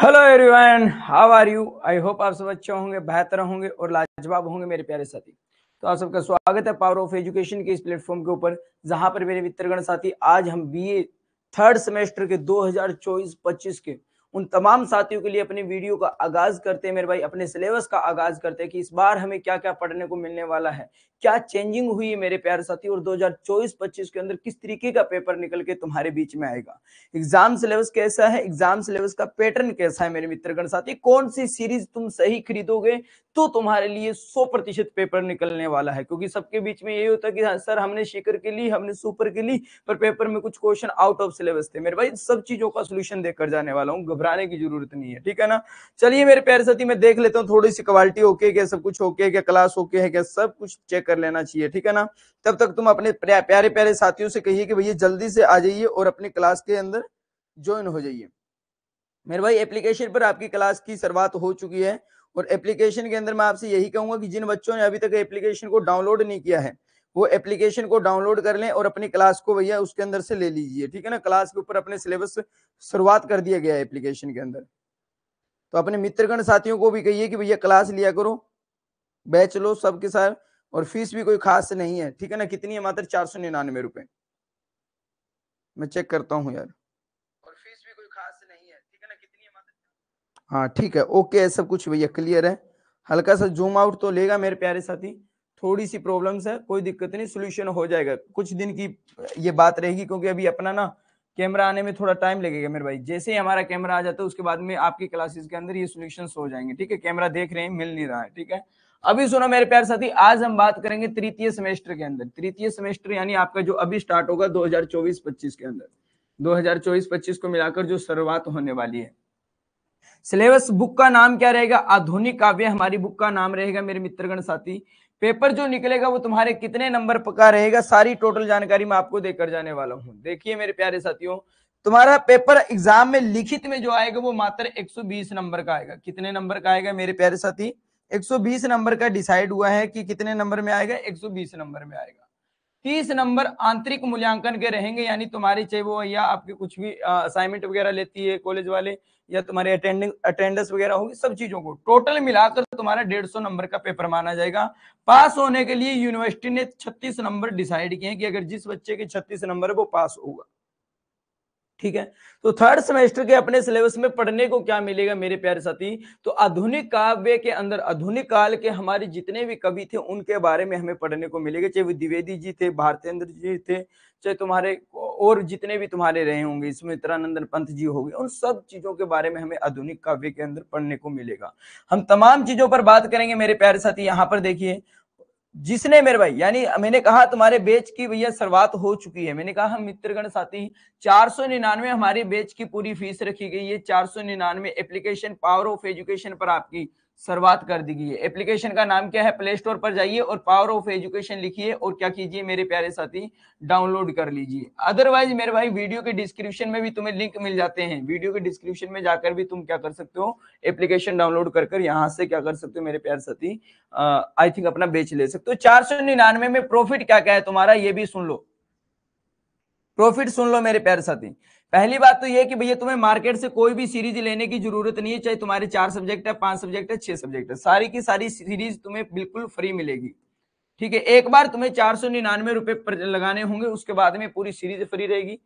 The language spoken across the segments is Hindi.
Hello everyone how are you I hope आप सब अच्छे होंगे बेहतर होंगे और लाजवाब होंगे मेरे प्यारे साथी तो आप सबका स्वागत है पावर ऑफ एजुकेशन के इस प्लेटफॉर्म के ऊपर जहां पर मेरे मित्रगण साथी आज हम बीए थर्ड सेमेस्टर के 2024-25 के उन तमाम साथियों के लिए अपने वीडियो का आगाज करते हैं मेरे भाई अपने सिलेबस का आगाज करते हैं कि इस बार हमें क्या क्या पढ़ने को मिलने वाला है क्या चेंजिंग हुई है मेरे प्यारे साथी और 2024-25 के अंदर किस तरीके का पेपर निकल के तुम्हारे बीच में आएगा एग्जाम सिलेबस कैसा है एग्जाम सिलेबस का पैटर्न कैसा है मेरे मित्रगण साथी कौन सी सीरीज तुम सही खरीदोगे तो तुम्हारे लिए सौ प्रतिशत पेपर निकलने वाला है क्योंकि सबके बीच में यही होता है कि हाँ, सर हमने शिकर के लिए हमने सुपर के लिए पर पेपर में कुछ क्वेश्चन आउट ऑफ सिलेबस थे मेरे भाई सब चीजों का सोल्यूशन देकर जाने वाला हूँ घबराने की जरूरत नहीं है ठीक है ना चलिए मेरे प्यारे साथी मैं देख लेता हूँ थोड़ी सी क्वालिटी ओके क्या सब कुछ ओके क्या क्लास ओके है क्या सब कुछ चेक कर लेना चाहिए ठीक है ना तब तक तुम अपने प्यारे प्यारे साथियों से कहिए कि भैया जल्दी से आ जाइए और अपने क्लास के अंदर ज्वाइन हो जाइए मेरे भाई एप्लीकेशन पर आपकी क्लास की शुरुआत हो चुकी है और एप्लीकेशन के अंदर मैं आपसे यही कहूंगा कि जिन बच्चों ने अभी तक एप्लीकेशन को डाउनलोड नहीं किया है वो एप्लीकेशन को डाउनलोड कर लें और अपनी क्लास को भैया उसके अंदर से ले लीजिए ठीक है ना क्लास के ऊपर अपने सिलेबस शुरुआत कर दिया गया है एप्लीकेशन के अंदर तो अपने मित्रगण साथियों को भी कहिए कि भैया क्लास लिया करो बैच लो सबके साथ और फीस भी कोई खास नहीं है ठीक है ना कितनी है मात्र चार सौ निन्यानवे रुपए मैं चेक करता हूँ यार और फीस भी कोई खास नहीं है ठीक है ना कितनी है हाँ ठीक है ओके सब कुछ भैया क्लियर है हल्का सा जूम आउट तो लेगा मेरे प्यारे साथी थोड़ी सी प्रॉब्लम्स है कोई दिक्कत नहीं सोल्यूशन हो जाएगा कुछ दिन की ये बात रहेगी क्योंकि अभी अपना ना कैमरा आने में थोड़ा टाइम लगेगा मेरे भाई जैसे ही हमारा कैमरा आ जाता है उसके बाद में आपकी क्लासेस के अंदर ये सोल्यूशन हो जाएंगे ठीक है कैमरा देख रहे हैं मिल नहीं रहा है ठीक है अभी सुनो मेरे प्यार साथी आज हम बात करेंगे तृतीय सेमेस्टर के अंदर तृतीय सेमेस्टर यानी आपका जो अभी स्टार्ट होगा 2024-25 के अंदर 2024-25 को मिलाकर जो शुरुआत होने वाली है सिलेबस बुक का नाम क्या रहेगा आधुनिक काव्य हमारी बुक का नाम रहेगा मेरे मित्रगण साथी पेपर जो निकलेगा वो तुम्हारे कितने नंबर का रहेगा सारी टोटल जानकारी मैं आपको देकर जाने वाला हूँ देखिए मेरे प्यारे साथियों तुम्हारा पेपर एग्जाम में लिखित में जो आएगा वो मात्र 120 नंबर का आएगा कितने नंबर का आएगा मेरे प्यारे साथी 120 नंबर का डिसाइड हुआ है कि कितने नंबर में आएगा 120 नंबर में आएगा तीस नंबर आंतरिक मूल्यांकन के रहेंगे यानी तुम्हारी चाहे वो या आपके कुछ भी असाइनमेंट वगैरह लेती है कॉलेज वाले या तुम्हारे अटेंडिंग अटेंडेंस वगैरह होगी सब चीजों को टोटल मिलाकर तुम्हारा डेढ़ सौ नंबर का पेपर माना जाएगा पास होने के लिए यूनिवर्सिटी ने छत्तीस नंबर डिसाइड किए कि अगर जिस बच्चे के छत्तीस नंबर है वो पास होगा ठीक है तो थर्ड सेमेस्टर के अपने सिलेबस में पढ़ने को क्या मिलेगा मेरे प्यारे साथी तो आधुनिक काव्य के अंदर आधुनिक काल के हमारे जितने भी कवि थे उनके बारे में हमें पढ़ने को मिलेगा चाहे वो द्विवेदी जी थे भारतेंद्र जी थे चाहे तुम्हारे और जितने भी तुम्हारे रहे होंगे सुमित्रानंदन पंत जी हो उन सब चीजों के बारे में हमें आधुनिक काव्य के अंदर पढ़ने को मिलेगा हम तमाम चीजों पर बात करेंगे मेरे प्यारे साथी यहाँ पर देखिए जिसने मेरे भाई यानी मैंने कहा तुम्हारे बेच की भैया शुरुआत हो चुकी है मैंने कहा हम मित्रगण साथी चार सौ निन्यानवे हमारी बेच की पूरी फीस रखी गई है चार सौ निन्यानवे एप्लीकेशन पावर ऑफ एजुकेशन पर आपकी शुरुआत कर दी गई है एप्लीकेशन का नाम क्या है प्ले स्टोर पर जाइए और पावर ऑफ एजुकेशन लिखिए और क्या कीजिए मेरे प्यारे साथी डाउनलोड कर लीजिए अदरवाइज मेरे भाई वीडियो के डिस्क्रिप्शन में भी तुम्हें लिंक मिल जाते हैं वीडियो के डिस्क्रिप्शन में जाकर भी तुम क्या कर सकते हो एप्लीकेशन डाउनलोड कर कर यहाँ से क्या कर सकते हो मेरे प्यारे साथी आई थिंक अपना बेच ले सकते हो चार में प्रॉफिट क्या क्या है तुम्हारा ये भी सुन लो प्रॉफिट सुन लो मेरे प्यारे साथी पहली बात तो यह कि भैया तुम्हें मार्केट से कोई भी सीरीज लेने की जरूरत नहीं है चाहे तुम्हारे चार सब्जेक्ट है पांच सब्जेक्ट है छह सब्जेक्ट है सारी की सारी सीरीज तुम्हें बिल्कुल फ्री मिलेगी ठीक है एक बार तुम्हें चार सौ निन्यानवे रुपए लगाने होंगे उसके बाद में पूरी सीरीज फ्री रहेगी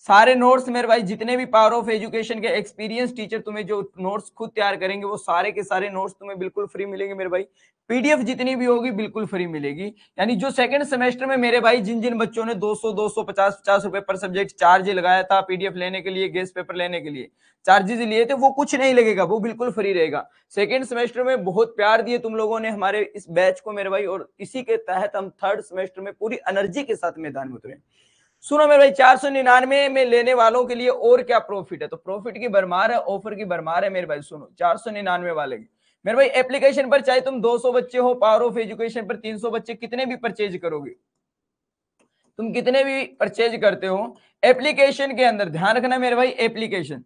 सारे नोट्स मेरे भाई जितने भी पावर ऑफ एजुकेशन के एक्सपीरियंस टीचर तुम्हें जो नोट्स खुद तैयार करेंगे वो सारे के सारे नोट्स तुम्हें बिल्कुल फ्री मिलेंगे मेरे भाई पीडीएफ जितनी भी होगी बिल्कुल फ्री मिलेगी यानी जो सेकंड सेमेस्टर में मेरे भाई जिन जिन बच्चों ने 200 250 50 रुपए पर सब्जेक्ट चार्ज लगाया था पीडीएफ लेने के लिए गेस्ट पेपर लेने के लिए चार्जेस लिए थे वो कुछ नहीं लगेगा वो बिल्कुल फ्री रहेगा सेकेंड सेमेस्टर में बहुत प्यार दिए तुम लोगों ने हमारे इस बैच को मेरे भाई और इसी के तहत हम थर्ड सेमेस्टर में पूरी एनर्जी के साथ मैदान में उतरे सुनो मेरे भाई चार सौ निन्यानवे में लेने वालों के लिए और क्या प्रॉफिट है तो प्रॉफिट की भरमार है ऑफर की भरमार है मेरे भाई सुनो चार सौ निन्यानवे वाले की मेरे भाई एप्लीकेशन पर चाहे तुम 200 बच्चे हो पावर ऑफ एजुकेशन पर 300 बच्चे कितने भी परचेज करोगे तुम कितने भी परचेज करते हो एप्लीकेशन के अंदर ध्यान रखना मेरे भाई एप्लीकेशन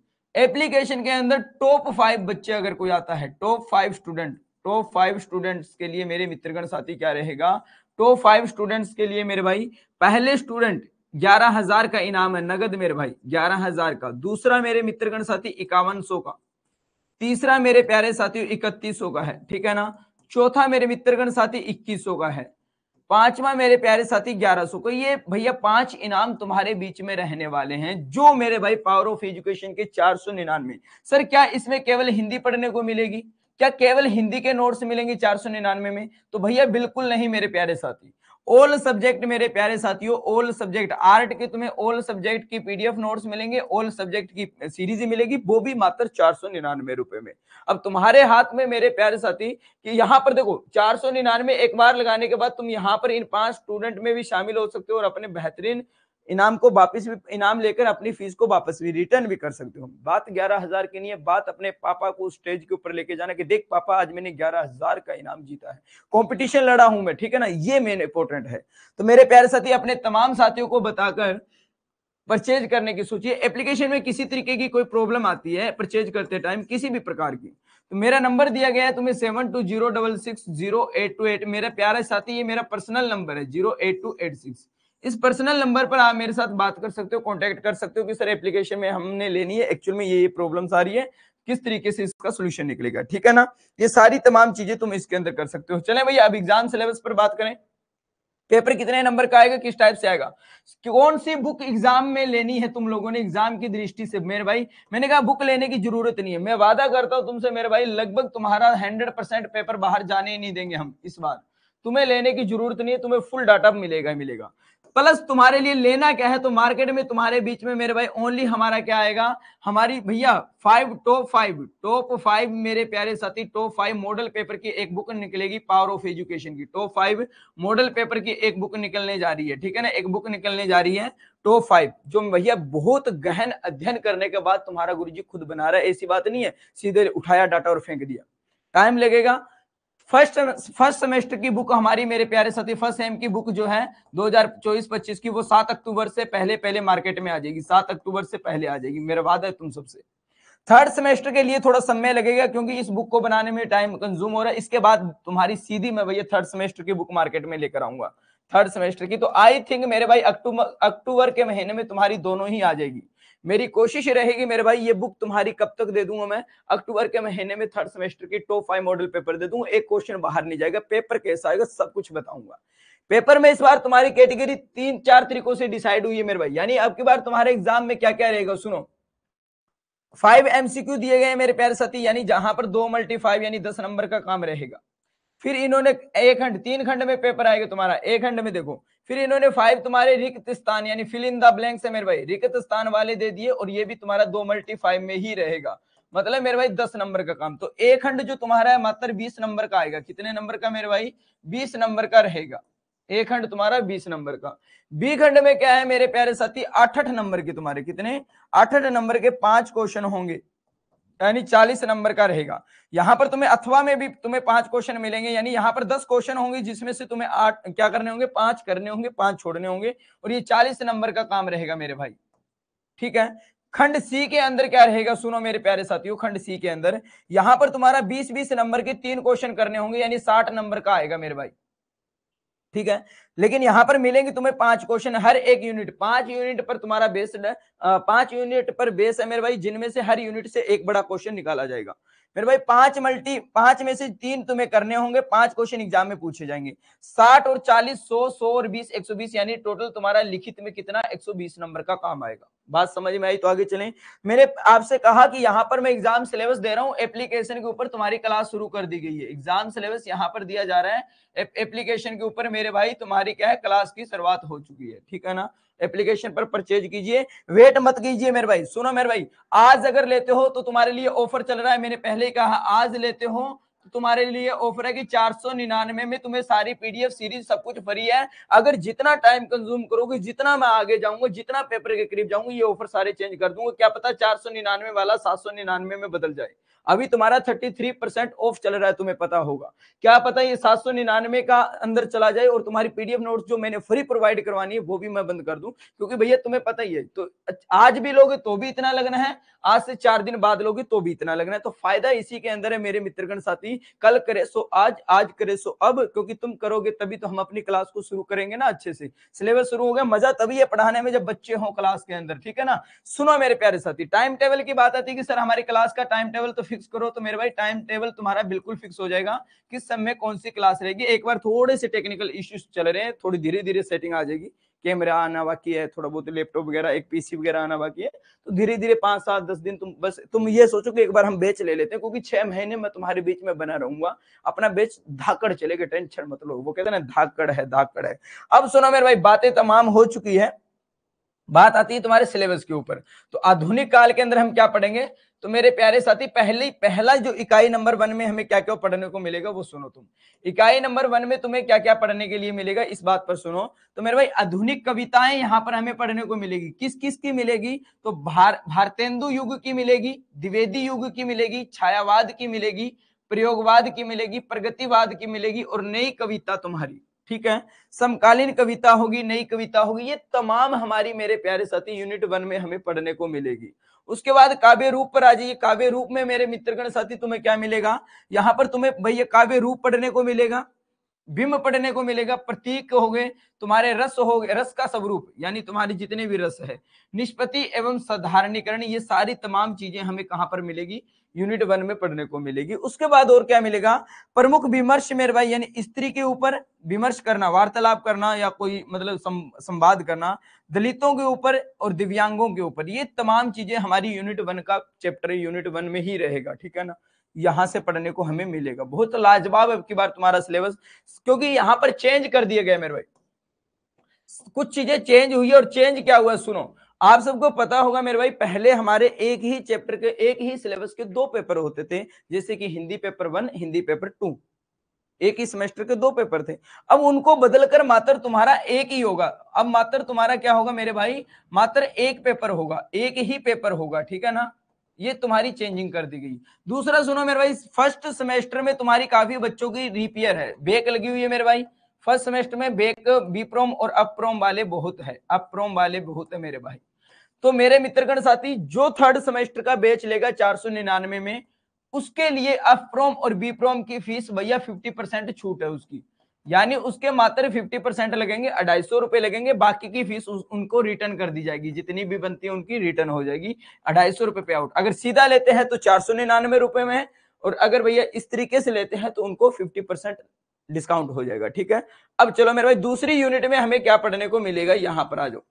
एप्लीकेशन के अंदर टॉप फाइव बच्चे अगर कोई आता है top five student top five students के लिए मेरे मित्रगण साथी क्या रहेगा टॉप फाइव स्टूडेंट्स के लिए मेरे भाई पहले स्टूडेंट ग्यारह हजार का इनाम है नगद मेरे भाई ग्यारह हजार का दूसरा मेरे मित्रगण साथी इक्यावन सौ का तीसरा मेरे प्यारे साथी इकतीस सौ का है ठीक है ना चौथा मेरे मित्रगण साथी इक्कीस सौ का है पांचवा मेरे प्यारे साथी ग्यारह सौ का ये भैया पांच इनाम तुम्हारे बीच में रहने वाले हैं जो मेरे भाई पावर ऑफ एजुकेशन के चार सौ निन्यानवे सर क्या इसमें केवल हिंदी पढ़ने को मिलेगी क्या केवल हिंदी के नोट्स मिलेंगे चार सौ निन्यानवे में तो भैया बिल्कुल नहीं मेरे प्यारे साथी ऑल सब्जेक्ट मेरे प्यारे साथियों ऑल सब्जेक्ट आर्ट के तुम्हें ऑल सब्जेक्ट की पीडीएफ नोट्स मिलेंगे ऑल सब्जेक्ट की सीरीज मिलेगी वो भी मात्र चार सौ निन्यानवे रुपए में अब तुम्हारे हाथ में मेरे प्यारे साथी कि यहाँ पर देखो चार सौ निन्यानवे एक बार लगाने के बाद तुम यहाँ पर इन पांच स्टूडेंट में भी शामिल हो सकते हो और अपने बेहतरीन इनाम को वापस भी इनाम लेकर अपनी फीस को वापस भी रिटर्न भी कर सकते हो बात ग्यारह हजार की नहीं है बात अपने पापा को स्टेज के ऊपर लेके जाना कि देख पापा आज मैंने ग्यारह हजार का इनाम जीता है कंपटीशन लड़ा हूं मैं ठीक है ना ये मेन इंपॉर्टेंट है तो मेरे प्यारे साथी अपने तमाम साथियों को बताकर परचेज करने की सोचिए एप्लीकेशन में किसी तरीके की कोई प्रॉब्लम आती है परचेज करते टाइम किसी भी प्रकार की तो मेरा नंबर दिया गया है तुम्हें seven two zero double six zero eight two eight मेरा प्यारा साथी ये मेरा पर्सनल नंबर है zero eight two eight six इस पर्सनल नंबर पर आप मेरे साथ बात कर सकते हो कॉन्टेक्ट कर सकते हो कि सर एप्लीकेशन में हमने लेनी है एक्चुअल में ये ये प्रॉब्लम आ रही है किस तरीके से इसका सोल्यूशन निकलेगा ठीक है ना ये सारी तमाम चीजें तुम इसके अंदर कर सकते हो चले भैया अब एग्जाम सिलेबस पर बात करें पेपर कितने नंबर का आएगा किस टाइप से आएगा कौन सी बुक एग्जाम में लेनी है तुम लोगों ने एग्जाम की दृष्टि से मेरे भाई मैंने कहा बुक लेने की जरूरत नहीं है मैं वादा करता हूं तुमसे मेरे भाई लगभग तुम्हारा हंड्रेड परसेंट पेपर बाहर जाने ही नहीं देंगे हम इस बार तुम्हें लेने की जरूरत नहीं है तुम्हें फुल डाटा मिलेगा मिलेगा प्लस तुम्हारे लिए लेना क्या है तो मार्केट में तुम्हारे बीच में मेरे भाई ओनली हमारा क्या आएगा हमारी भैया five top five top five मेरे प्यारे साथी टॉप फाइव मॉडल पेपर की एक बुक निकलेगी पावर ऑफ एजुकेशन की टॉप फाइव मॉडल पेपर की एक बुक निकलने जा रही है ठीक है ना एक बुक निकलने जा रही है टॉप फाइव जो भैया बहुत गहन अध्ययन करने के बाद तुम्हारा गुरु खुद बना रहा है ऐसी बात नहीं है सीधे उठाया डाटा और फेंक दिया टाइम लगेगा फर्स्ट फर्स्ट सेमेस्टर की बुक हमारी मेरे प्यारे साथी फर्स्ट सेम की बुक जो है 2024-25 की वो सात अक्टूबर से पहले पहले मार्केट में आ जाएगी सात अक्टूबर से पहले आ जाएगी मेरा वादा है तुम सबसे थर्ड सेमेस्टर के लिए थोड़ा समय लगेगा क्योंकि इस बुक को बनाने में टाइम कंज्यूम हो रहा है इसके बाद तुम्हारी सीधी मैं भैया थर्ड सेमेस्टर की बुक मार्केट में लेकर आऊंगा थर्ड सेमेस्टर की तो आई थिंक मेरे भाई अक्टूबर अक्टूबर के महीने में तुम्हारी दोनों ही आ जाएगी मेरी कोशिश रहेगी मेरे भाई ये बुक तुम्हारी कब तक दे दूंगा मैं अक्टूबर के महीने में थर्ड सेमेस्टर की टॉप फाइव मॉडल पेपर दे दूंगा एक क्वेश्चन बाहर नहीं जाएगा पेपर कैसा आएगा सब कुछ बताऊंगा पेपर में इस बार तुम्हारी कैटेगरी तीन चार तरीकों से डिसाइड हुई है मेरे भाई यानी अब की बार तुम्हारे एग्जाम में क्या क्या रहेगा सुनो फाइव एमसीक्यू दिए गए मेरे प्यारे साथी यानी जहां पर दो मल्टी फाइव यानी दस नंबर का काम रहेगा फिर इन्होंने एक खंड तीन खंड में पेपर आएगा तुम्हारा एक खंड में देखो फिर इन्होंने फाइव तुम्हारे रिक्त स्थान यानी फिल इन द ब्लैंक्स है मेरे भाई रिक्त स्थान वाले दे दिए और ये भी तुम्हारा दो मल्टी फाइव में ही रहेगा मतलब मेरे भाई दस नंबर का काम तो ए खंड जो तुम्हारा है मात्र बीस नंबर का आएगा कितने नंबर का मेरे भाई बीस नंबर का रहेगा ए खंड तुम्हारा बीस नंबर का बी खंड में क्या है मेरे प्यारे साथी आठ नंबर के तुम्हारे कितने आठ नंबर के पांच क्वेश्चन होंगे यानी चालीस नंबर का रहेगा यहाँ पर तुम्हें अथवा में भी तुम्हें पांच क्वेश्चन मिलेंगे यानी यहाँ पर दस क्वेश्चन होंगे जिसमें से तुम्हें आठ क्या करने होंगे पांच करने होंगे पांच छोड़ने होंगे और ये चालीस नंबर का काम रहेगा मेरे भाई ठीक है खंड सी के अंदर क्या रहेगा सुनो मेरे प्यारे साथियों खंड सी के अंदर यहाँ पर तुम्हारा बीस बीस नंबर के तीन क्वेश्चन करने होंगे यानी साठ नंबर का आएगा मेरे भाई ठीक है लेकिन यहां पर मिलेंगे तुम्हें पांच क्वेश्चन हर एक यूनिट पांच यूनिट पर तुम्हारा बेस्ड है पांच यूनिट पर बेस है मेरे भाई जिनमें से हर यूनिट से एक बड़ा क्वेश्चन निकाला जाएगा मेरे भाई पांच मल्टी पांच में से तीन तुम्हें करने होंगे पांच क्वेश्चन एग्जाम में पूछे जाएंगे साठ और चालीस सौ सौ और बीस एक सौ बीस यानी टोटल तुम्हारा लिखित में कितना एक सौ बीस नंबर का काम आएगा बात समझ में आई तो आगे चलें मैंने आपसे कहा कि यहाँ पर मैं एग्जाम सिलेबस दे रहा हूँ एप्लीकेशन के ऊपर तुम्हारी क्लास शुरू कर दी गई है एग्जाम सिलेबस यहाँ पर दिया जा रहा है एप्लीकेशन के ऊपर मेरे भाई तुम्हारी क्या है क्लास की शुरुआत हो चुकी है ठीक है ना एप्लीकेशन पर परचेज कीजिए वेट मत कीजिए मेरे भाई सुनो मेरे भाई आज अगर लेते हो तो तुम्हारे लिए ऑफर चल रहा है मैंने पहले ही कहा आज लेते हो तो तुम्हारे लिए ऑफर है कि चार सौ निन्यानवे में तुम्हें सारी पीडीएफ सीरीज सब कुछ फ्री है अगर जितना टाइम कंज्यूम करोगे जितना मैं आगे जाऊंगा जितना पेपर के करीब जाऊंगा ये ऑफर सारे चेंज कर दूंगा क्या पता चार सौ निन्यानवे वाला सात सौ निन्यानवे में बदल जाए अभी तुम्हारा 33 परसेंट ऑफ चल रहा है तुम्हें पता होगा क्या पता ये सात सौ निन्यानवे का अंदर चला जाए और तुम्हारी पीडीएफ नोट्स जो मैंने फ्री प्रोवाइड करवानी है वो भी मैं बंद कर दूं क्योंकि भैया तुम्हें पता ही है तो आज भी लोगे तो भी इतना लगना है आज से चार दिन बाद लोगे तो भी इतना लगना है तो फायदा इसी के अंदर है मेरे मित्रगण साथी कल करे सो आज आज करे सो अब क्योंकि तुम करोगे तभी तो हम अपनी क्लास को शुरू करेंगे ना अच्छे से सिलेबस शुरू हो गया मजा तभी है पढ़ाने में जब बच्चे हों क्लास के अंदर ठीक है ना सुनो मेरे प्यारे साथी टाइम टेबल की बात आती है कि सर हमारी क्लास का टाइम टेबल तो फिर फिक्स करो तो मेरे भाई टाइम टेबल तुम्हारा बिल्कुल फिक्स हो जाएगा किस समय कौन सी क्लास रहेगी एक बार थोड़े से टेक्निकल इश्यूज चल रहे हैं थोड़ी धीरे धीरे सेटिंग आ जाएगी कैमरा आना बाकी है थोड़ा बहुत लैपटॉप वगैरह एक पीसी वगैरह आना बाकी है तो धीरे धीरे पांच सात दस दिन तुम बस तुम ये सोचो कि एक बार हम बेच ले लेते हैं क्योंकि छह महीने में तुम्हारे बीच में बना रहूंगा अपना बेच धाकड़ चलेगा टेंशन मतलब वो कहते हैं ना धाकड़ है धाकड़ है अब सुनो मेरे भाई बातें तमाम हो चुकी है बात आती है तुम्हारे सिलेबस के ऊपर तो आधुनिक काल के अंदर हम क्या पढ़ेंगे तो मेरे प्यारे साथी पहले पहला जो इकाई नंबर वन में हमें क्या क्या पढ़ने को मिलेगा वो सुनो तुम इकाई नंबर वन में तुम्हें क्या क्या पढ़ने के लिए मिलेगा इस बात पर सुनो तो मेरे भाई आधुनिक कविताएं यहाँ पर हमें पढ़ने को मिलेगी किस किस की मिलेगी तो भार भारतेंदु युग की मिलेगी द्विवेदी युग की मिलेगी छायावाद की मिलेगी प्रयोगवाद की मिलेगी प्रगतिवाद की मिलेगी और नई कविता तुम्हारी ठीक है समकालीन कविता होगी नई कविता होगी ये तमाम हमारी मेरे प्यारे साथी यूनिट वन में हमें पढ़ने को मिलेगी उसके बाद काव्य रूप पर आ जाइए काव्य रूप में मेरे मित्रगण साथी तुम्हें क्या मिलेगा यहाँ पर तुम्हें भैया काव्य रूप पढ़ने को मिलेगा बिम पढ़ने को मिलेगा प्रतीक हो गए तुम्हारे रस हो गए रस का स्वरूप यानी तुम्हारे जितने भी रस है निष्पत्ति एवं साधारणीकरण ये सारी तमाम चीजें हमें कहाँ पर मिलेगी यूनिट वन में पढ़ने को मिलेगी उसके बाद और क्या मिलेगा प्रमुख विमर्श मेरे भाई यानी स्त्री के ऊपर विमर्श करना वार्तालाप करना या कोई मतलब संवाद करना दलितों के ऊपर और दिव्यांगों के ऊपर ये तमाम चीजें हमारी यूनिट वन का चैप्टर यूनिट वन में ही रहेगा ठीक है ना यहाँ से पढ़ने को हमें मिलेगा बहुत लाजवाब की बार तुम्हारा सिलेबस क्योंकि यहाँ पर चेंज कर दिया गया मेरे भाई कुछ चीजें चेंज हुई और चेंज क्या हुआ सुनो आप सबको पता होगा मेरे भाई पहले हमारे एक ही चैप्टर के एक ही सिलेबस के दो पेपर होते थे जैसे कि Hindi paper one Hindi paper two एक ही सेमेस्टर के दो पेपर थे अब उनको बदलकर मात्र तुम्हारा एक ही होगा अब मात्र तुम्हारा क्या होगा मेरे भाई मात्र एक पेपर होगा एक ही पेपर होगा ठीक है ना ये तुम्हारी चेंजिंग कर दी गई दूसरा सुनो मेरे भाई फर्स्ट सेमेस्टर में तुम्हारी काफी बच्चों की रिपेयर है बेक लगी हुई है मेरे भाई फर्स्ट सेमेस्टर में बेक बीप्रोम और अप्रोम वाले बहुत है अप्रोम वाले बहुत है मेरे भाई तो मेरे मित्रगण साथी जो थर्ड सेमेस्टर का बैच लेगा चार सौ निन्यानवे में उसके लिए एफ प्रोम और बी प्रोम की फीस भैया फिफ्टी परसेंट छूट है उसकी यानी उसके मात्र फिफ्टी परसेंट लगेंगे अढ़ाई सौ रुपए लगेंगे बाकी की फीस उनको रिटर्न कर दी जाएगी जितनी भी बनती है उनकी रिटर्न हो जाएगी अढ़ाई सौ रुपए पे आउट अगर सीधा लेते हैं तो चार सौ निन्यानवे रुपए में और अगर भैया इस तरीके से लेते हैं तो उनको फिफ्टी परसेंट डिस्काउंट हो जाएगा ठीक है अब चलो मेरे भाई दूसरी यूनिट में हमें क्या पढ़ने को मिलेगा यहाँ पर आ जाओ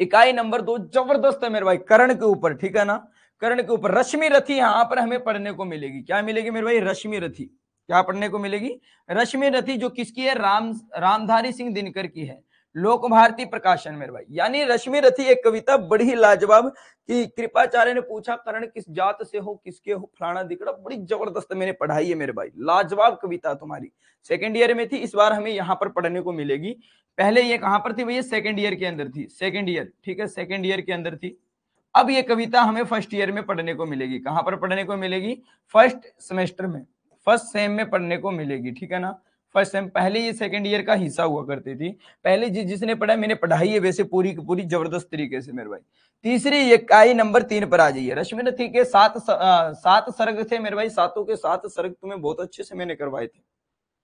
इकाई नंबर दो जबरदस्त है मेरे भाई करण के ऊपर ठीक है ना करण के ऊपर रश्मि रथी यहाँ पर हमें पढ़ने को मिलेगी क्या मिलेगी मेरे भाई रश्मि रथी क्या पढ़ने को मिलेगी रश्मि रथी जो किसकी है राम रामधारी सिंह दिनकर की है लोक भारती प्रकाशन मेरे भाई यानी रश्मि रथी एक कविता बड़ी लाजवाब की कृपाचार्य ने पूछा करण किस जात से हो किसके हो फलाना दिकड़ा बड़ी जबरदस्त मैंने पढ़ाई है मेरे भाई लाजवाब कविता तुम्हारी सेकेंड ईयर में थी इस बार हमें यहाँ पर पढ़ने को मिलेगी पहले ये कहाँ पर थी भैया सेकेंड ईयर के अंदर थी सेकेंड ईयर ठीक है सेकेंड ईयर के अंदर थी अब ये कविता हमें फर्स्ट ईयर में पढ़ने को मिलेगी कहाँ पर पढ़ने को मिलेगी फर्स्ट सेमेस्टर में फर्स्ट सेम में पढ़ने को मिलेगी ठीक है ना फर्स्ट टाइम पहले ये सेकेंड ईयर का हिस्सा हुआ करती थी पहले जिस जिसने पढ़ा मैंने पढ़ाई है वैसे पूरी की पूरी जबरदस्त तरीके से मेरे भाई तीसरी इकाई नंबर तीन पर आ जाइए रश्मि थी के सात सात सर्ग थे मेरे भाई सातों के सात सर्ग तुम्हें बहुत अच्छे से मैंने करवाए थे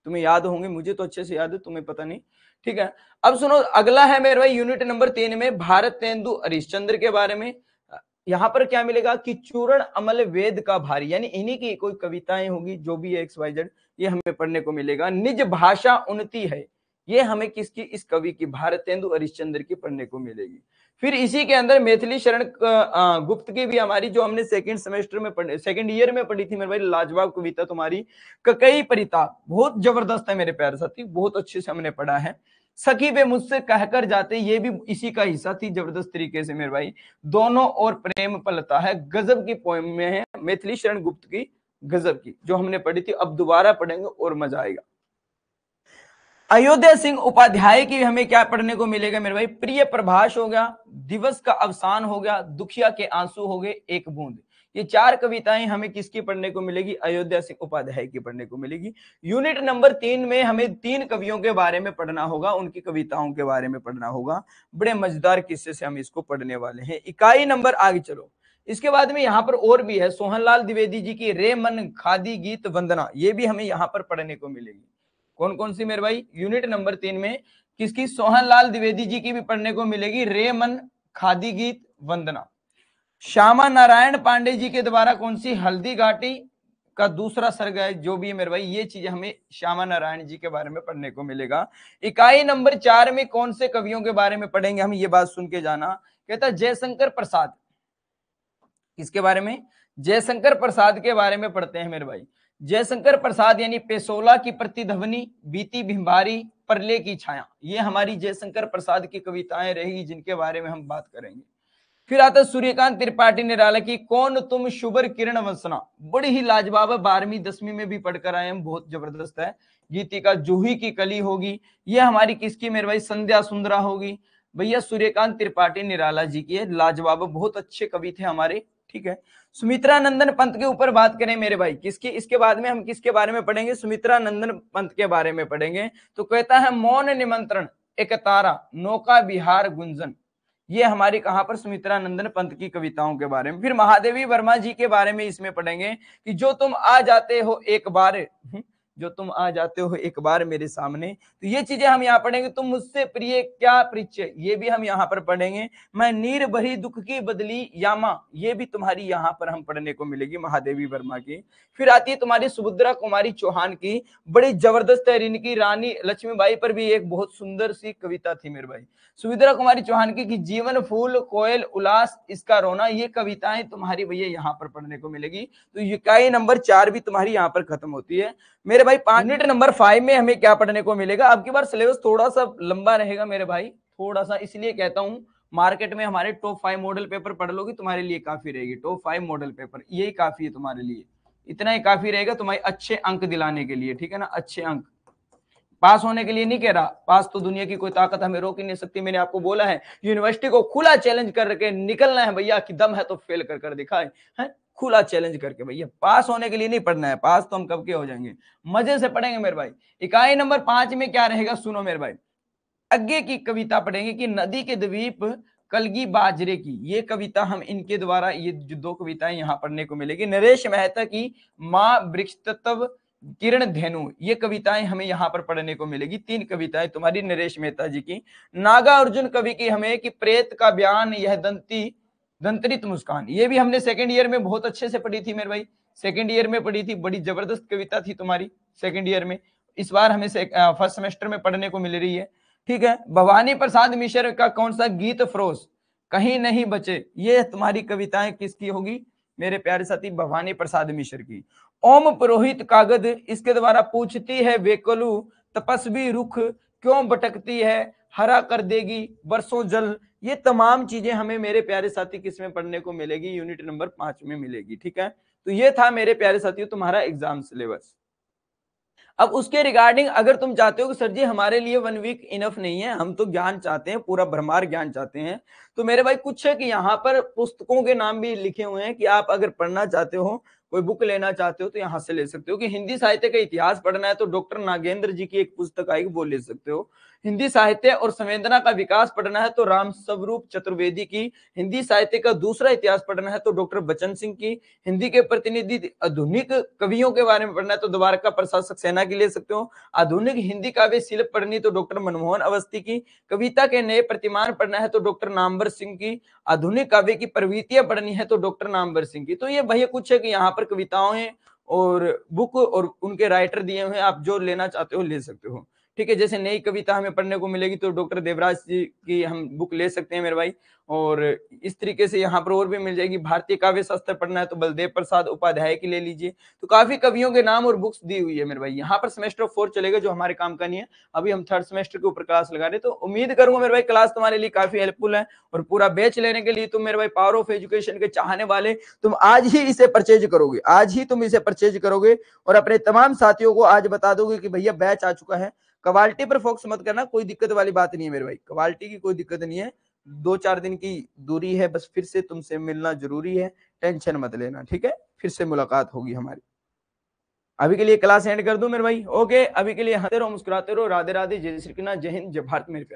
तुम्हें याद होंगे मुझे तो अच्छे से याद है तुम्हें पता नहीं ठीक है अब सुनो अगला है मेरे भाई यूनिट नंबर तीन में भारत तेंदु हरिश्चंद्र के बारे में यहाँ पर क्या मिलेगा कि चूरण अमल वेद का भारी यानी इन्हीं की कोई कविताएं होगी जो भी एक्स वाई जेड ये हमें पढ़ने को मिलेगा निज भाषा उन्नति है ये हमें किसकी इस कवि की भारतेंदु हरिश्चंद्र की पढ़ने को मिलेगी फिर इसी के अंदर मैथिली शरण गुप्त की भी हमारी जो हमने सेकंड सेमेस्टर में पढ़ी सेकंड ईयर में पढ़ी थी मेरे भाई लाजवाब कविता तुम्हारी ककई परिताप बहुत जबरदस्त है मेरे प्यार साथी बहुत अच्छे से हमने पढ़ा है सखी वे मुझसे कहकर जाते ये भी इसी का हिस्सा थी जबरदस्त तरीके से मेरे भाई दोनों और प्रेम पलता है गजब की पोएम में है मैथिली शरण गुप्त की गजब की जो हमने पढ़ी थी अब दोबारा पढ़ेंगे और मजा आएगा अयोध्या सिंह उपाध्याय की हमें क्या पढ़ने को मिलेगा मेरे भाई प्रिय प्रभाष हो गया दिवस का अवसान हो गया दुखिया के आंसू हो गए एक बूंद ये चार कविताएं हमें किसकी पढ़ने को मिलेगी अयोध्या सिंह उपाध्याय की पढ़ने को मिलेगी यूनिट नंबर तीन में हमें तीन कवियों के बारे में पढ़ना होगा उनकी कविताओं के बारे में पढ़ना होगा बड़े मजेदार किस्से से हम इसको पढ़ने वाले हैं इकाई नंबर आगे चलो इसके बाद में यहाँ पर और भी है सोहनलाल द्विवेदी जी की रे मन खादी गीत वंदना ये भी हमें यहाँ पर पढ़ने को मिलेगी कौन कौन सी मेरे भाई यूनिट नंबर तीन में किसकी सोहन लाल द्विवेदी जी की भी पढ़ने को मिलेगी रे मन खादी गीत वंदना श्यामा नारायण पांडे जी के द्वारा कौन सी हल्दी घाटी का दूसरा सर्ग है जो भी है मेरे भाई ये चीज हमें श्यामा नारायण जी के बारे में पढ़ने को मिलेगा इकाई नंबर चार में कौन से कवियों के बारे में पढ़ेंगे हम ये बात सुन के जाना कहता जयशंकर प्रसाद किसके बारे में जयशंकर प्रसाद के बारे में पढ़ते हैं मेरे भाई जयशंकर प्रसाद यानी पेसोला की प्रतिध्वनि बीती भिम्बारी परले की छाया ये हमारी जयशंकर प्रसाद की कविताएं रहेगी जिनके बारे में हम बात करेंगे फिर आता सूर्यकांत त्रिपाठी ने डाला कि कौन तुम शुभर किरण वंसना बड़ी ही लाजवाब है बारहवीं दसवीं में भी पढ़कर आए हम बहुत जबरदस्त है गीतिका जूही की कली होगी ये हमारी किसकी मेरे भाई संध्या सुंदरा होगी भैया सूर्यकांत त्रिपाठी निराला जी की है लाजवाब बहुत अच्छे कवि थे हमारे ठीक है सुमित्रा नंदन पंत के ऊपर बात करें मेरे भाई किसकी इसके बाद में हम किसके बारे में पढ़ेंगे सुमित्रा नंदन पंत के बारे में पढ़ेंगे तो कहता है मौन निमंत्रण एक तारा नौका बिहार गुंजन ये हमारी कहाँ पर सुमित्रा नंदन पंत की कविताओं के बारे में फिर महादेवी वर्मा जी के बारे में इसमें पढ़ेंगे कि जो तुम आ जाते हो एक बार हम्म, जो तुम आ जाते हो एक बार मेरे सामने तो ये चीजें हम यहाँ पढ़ेंगे तुम मुझसे प्रिय क्या परिचय ये भी हम यहाँ पर पढ़ेंगे मैं नीर भरी दुख की बदली यामा ये भी तुम्हारी यहाँ पर हम पढ़ने को मिलेगी महादेवी वर्मा की फिर आती है तुम्हारी सुभद्रा कुमारी चौहान की बड़ी जबरदस्त है इनकी रानी लक्ष्मीबाई पर भी एक बहुत सुंदर सी कविता थी मेरे भाई सुभद्रा कुमारी चौहान की, कि जीवन फूल कोयल उल्लास इसका रोना ये कविताएं तुम्हारी भैया यहाँ पर पढ़ने को मिलेगी तो इकाई नंबर चार भी तुम्हारी यहाँ पर खत्म होती है मेरे मेरे भाई पांच यूनिट हम्म। नंबर फाइव में हमें क्या पढ़ने को मिलेगा अब की बार सिलेबस थोड़ा सा लंबा रहेगा मेरे भाई थोड़ा सा इसलिए कहता हूँ मार्केट में हमारे टॉप फाइव मॉडल पेपर पढ़ लोगे तुम्हारे लिए काफी रहेगी टॉप फाइव मॉडल पेपर यही काफी है तुम्हारे लिए इतना ही काफी रहेगा तुम्हारे अच्छे अंक दिलाने के लिए ठीक है ना अच्छे अंक पास होने के लिए नहीं कह रहा पास तो दुनिया की कोई ताकत हमें रोक ही नहीं सकती मैंने आपको बोला है यूनिवर्सिटी को खुला चैलेंज करके निकलना है भैया कि दम है तो फेल कर कर दिखाए है खुला चैलेंज करके भैया पास होने के लिए नहीं पढ़ना है पास तो हम कब के हो जाएंगे मजे से पढ़ेंगे मेरे भाई इकाई नंबर पांच में क्या रहेगा सुनो मेरे भाई अज्ञे की कविता पढ़ेंगे कि नदी के द्वीप कलगी बाजरे की ये कविता हम इनके द्वारा ये जो दो कविताएं यहाँ पढ़ने को मिलेगी नरेश मेहता की माँ वृक्ष तत्व किरण धेनु ये कविताएं हमें यहाँ पर पढ़ने को मिलेगी तीन कविताएं तुम्हारी नरेश मेहता जी की नागा अर्जुन कवि की हमें कि प्रेत का बयान यह दंती दंतरित मुस्कान ये भी हमने सेकेंड ईयर में बहुत अच्छे से पढ़ी थी मेरे भाई सेकेंड ईयर में पढ़ी थी बड़ी जबरदस्त कविता थी तुम्हारी सेकेंड ईयर में इस बार हमें फर्स्ट सेमेस्टर में पढ़ने को मिल रही है ठीक है भवानी प्रसाद मिश्र का कौन सा गीत फ्रोस कहीं नहीं बचे ये तुम्हारी कविताएं किसकी होगी मेरे प्यारे साथी भवानी प्रसाद मिश्र की ओम पुरोहित कागद इसके द्वारा पूछती है वेकलू तपस्वी रुख क्यों भटकती है हरा कर देगी बरसों जल ये तमाम चीजें हमें मेरे प्यारे साथी किस में पढ़ने को मिलेगी यूनिट नंबर पांच में मिलेगी ठीक है तो ये था मेरे प्यारे साथियों तुम्हारा एग्जाम सिलेबस अब उसके रिगार्डिंग अगर तुम चाहते हो कि सर जी हमारे लिए वन वीक इनफ नहीं है हम तो ज्ञान चाहते हैं पूरा भ्रमार ज्ञान चाहते हैं तो मेरे भाई कुछ है कि यहाँ पर पुस्तकों के नाम भी लिखे हुए हैं कि आप अगर पढ़ना चाहते हो कोई बुक लेना चाहते हो तो यहाँ से ले सकते हो कि हिंदी साहित्य का इतिहास पढ़ना है तो डॉक्टर नागेंद्र जी की एक पुस्तक आएगी वो ले सकते हो हिंदी साहित्य और संवेदना का विकास पढ़ना है तो राम स्वरूप चतुर्वेदी की हिंदी साहित्य का दूसरा इतिहास पढ़ना है तो डॉक्टर बचन सिंह की हिंदी के प्रतिनिधि आधुनिक कवियों के बारे में पढ़ना है तो द्वारका प्रसाद सक्सेना की ले सकते हो आधुनिक हिंदी काव्य शिल्प पढ़नी तो डॉक्टर मनमोहन अवस्थी की कविता के नए प्रतिमान पढ़ना है तो डॉक्टर नामवर सिंह की आधुनिक काव्य की प्रवृत्तियां पढ़नी है तो डॉक्टर नामवर सिंह की तो ये भैया कुछ है कि यहाँ पर कविताओं और बुक और उनके राइटर दिए हुए आप जो लेना चाहते हो ले सकते हो ठीक है जैसे नई कविता हमें पढ़ने को मिलेगी तो डॉक्टर देवराज जी की हम बुक ले सकते हैं मेरे भाई और इस तरीके से यहाँ पर और भी मिल जाएगी भारतीय काव्य शास्त्र पढ़ना है तो बलदेव प्रसाद उपाध्याय की ले लीजिए तो काफी कवियों के नाम और बुक्स दी हुई है मेरे भाई यहाँ पर सेमेस्टर फोर चलेगा जो हमारे काम का नहीं है अभी हम थर्ड सेमेस्टर के ऊपर क्लास लगा रहे तो उम्मीद करूंगा मेरे भाई क्लास तुम्हारे लिए काफी हेल्पफुल है और पूरा बैच लेने के लिए तुम मेरे भाई पावर ऑफ एजुकेशन के चाहने वाले तुम आज ही इसे परचेज करोगे आज ही तुम इसे परचेज करोगे और अपने तमाम साथियों को आज बता दोगे की भैया बैच आ चुका है क्वालिटी पर फोकस मत करना कोई दिक्कत वाली बात नहीं है मेरे भाई क्वालिटी की कोई दिक्कत नहीं है दो चार दिन की दूरी है बस फिर से तुमसे मिलना जरूरी है टेंशन मत लेना ठीक है फिर से मुलाकात होगी हमारी अभी के लिए क्लास एंड कर दूं मेरे भाई ओके अभी के लिए हंसते रहो मुस्कुराते रहो राधे राधे जय श्री कृष्ण जय हिंद जय भारत मेरे प्यार